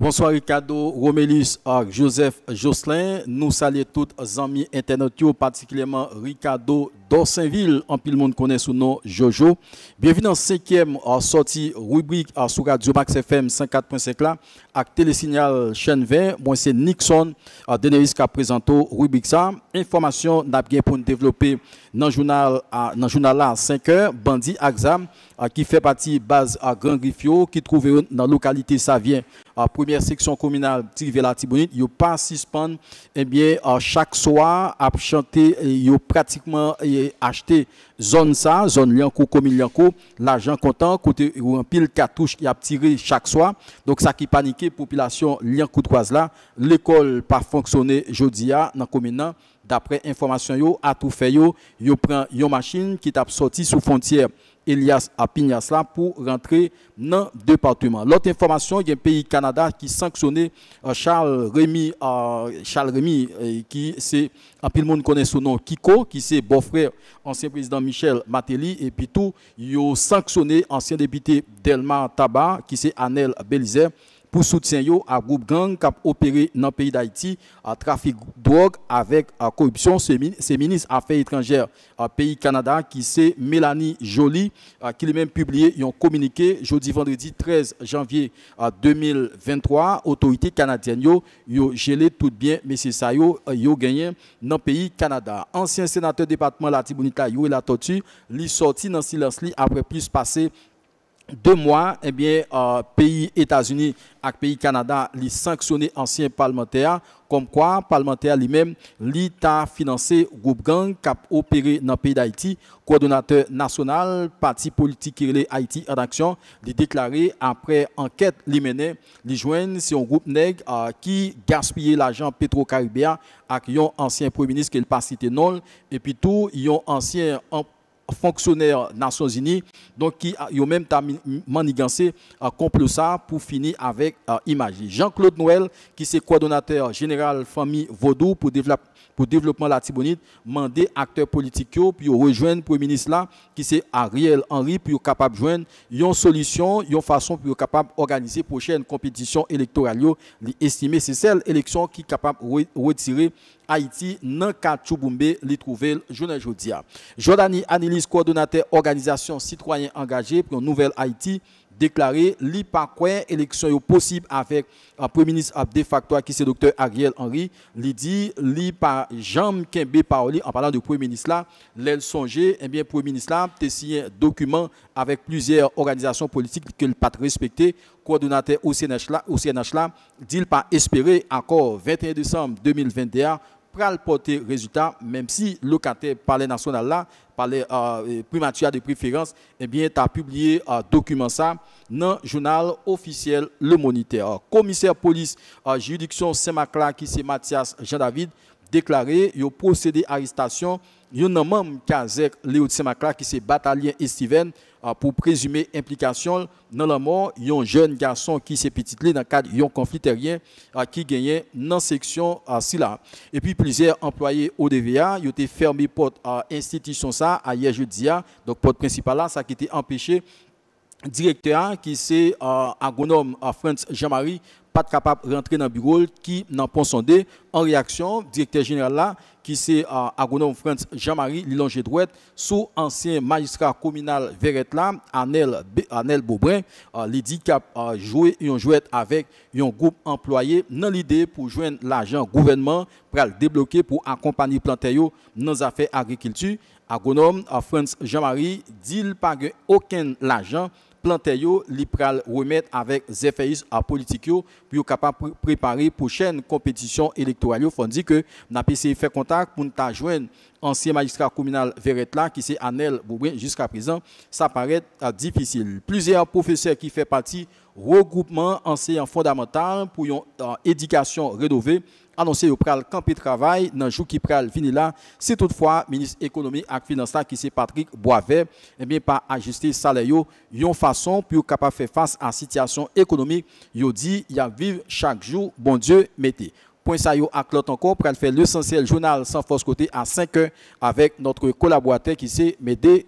Bonsoir Ricardo, Romélus, Joseph Jocelyn. Nous saluons tous les amis internautes, particulièrement Ricardo Saint-Ville, en pile monde connaît sous nom Jojo. Bienvenue dans 5e sortie rubrique à sous Radio Max FM 104.5 là, avec télésignal chaîne 20. Moi c'est Nixon, Denis qui a présenté rubrique ça. Information n'a bien pour développer dans journal journal à 5h bandit Axam qui fait partie base à Grand Griffio qui trouve dans localité Savien à première section communale la Tibonite, il pas suspendre eh bien chaque soir à chanter pratiquement eh, acheter acheté zone ça, zone Lianco, commune Lianco, l'argent content, côté ou un pile qui a tiré chaque soir. Donc ça qui paniquait, population Lianco de là, l'école pas fonctionné jeudi à la commune D'après information yo, a tout fait yo, yo prend yo machine qui a sorti sous frontière Elias à pour rentrer dans le département. L'autre information, il y a un pays Canada qui sanctionnait euh, Charles Rémy, euh, Charles Rémy euh, qui c'est, en plus le monde connaît son nom, Kiko, qui c'est beau-frère ancien président Michel Matéli, et puis tout, il a sanctionné ancien député Delmar Tabar, qui c'est Anel Belize pour soutenir à groupe gang qui a opéré dans le pays d'Haïti à trafic de drogue avec à corruption. C'est ministre Affaires étrangères du pays Canada qui c'est Mélanie Jolie, euh, qui lui même publié un communiqué jeudi vendredi 13 janvier 2023. Euh, Autorité canadienne yo, yo gelé tout bien c'est ça euh, yo, gagné dans le pays Canada. Ancien sénateur département la yo et la tortue li sorti dans le silence li après plus passé deux mois, eh bien, euh, pays États-Unis et pays Canada les sanctionné anciens parlementaires, comme quoi parlementaire lui-même ta financé groupe gang qui a opéré dans le pays d'Haïti, coordonnateur national parti politique est Haïti en action, les déclaré après enquête les mené, les joindre si un groupe neg euh, qui gaspillait l'argent pétro caribéa avec un ancien premier ministre qu'il pas cité non et puis tout un ancien fonctionnaires Nations Unies, donc qui ont même manigancé euh, complot ça pour finir avec euh, image. Jean-Claude Noël, qui est coordonnateur général famille Vaudou pour le pour développement de la Tibonite, mandé acteurs politiques puis rejoindre le Premier ministre là, qui c'est Ariel Henry, puis capable de joindre une solution, une façon pour capable la prochaine compétition électorale. Il c'est celle élection qui est capable de retirer Haïti dans le cas de Chouboumbe, les trouver journée aujourd'hui. Jordanie Anneli coordonnateur organisation citoyen engagé pour une nouvelle Haïti déclaré li quoi élection possible avec un euh, premier ministre de facto qui c'est docteur Ariel Henry li dit li pas jambe kembe en parlant de premier ministre là l'elle songer et eh bien premier ministre là te signé un document avec plusieurs organisations politiques que le pas respecté coordonnateur au CNH là au dit pas espérer encore 21 décembre 2021 pral porter résultat, même si le locataire palais national là, par euh, primature de préférence, eh bien, tu as publié un euh, document ça dans le journal officiel Le Moniteur. Euh, commissaire police, à euh, juridiction Saint-Macla, qui c'est Mathias Jean-David, déclaré, il a procédé à yon nan membre Kazek Leotimakla qui se et Steven euh, pour présumer implication dans la mort yon jeune garçon qui s'est pétitlé dans le cadre d'un conflit terrien euh, qui gagnait dans section euh, Silla. Et puis plusieurs employés ODVA ont été fermés porte à institution ça hier jeudi donc porte principale ça qui était empêché directeur qui c'est euh, agronome euh, France Jean-Marie pas capable de rentrer dans le bureau qui n'en pas sondé en réaction directeur général là qui c'est euh, agronome France Jean-Marie de droite sous ancien magistrat communal Veretla, Anel Anel Beaubrin il dit qu'il a joué avec un groupe employé dans l'idée pour joindre l'agent gouvernement pour le débloquer pour accompagner plantayo dans les affaires agriculture Agronome France Jean-Marie dit qu'il pas aucun l'argent planté yo li pral remettre avec Zephyris à Politico pour capable préparer prochaine compétition électorale dit que n'a essayé fait contact pour ta joindre ancien magistrat communal Verretla qui c'est Anel jusqu'à présent ça paraît euh, difficile plusieurs professeurs qui fait partie regroupement enseignant fondamental pour une euh, éducation rénovée annoncé au pral de travail dans jour qui pral fini là si toutefois ministre économie et finance qui c'est Patrick Boisvert et eh bien pas ajuster salaire yon façon pour capable faire face à situation économique yo dit y a vivre chaque jour bon Dieu mettez point ça yo à encore pral faire l'essentiel journal sans force côté à 5 heures avec notre collaborateur qui c'est Médé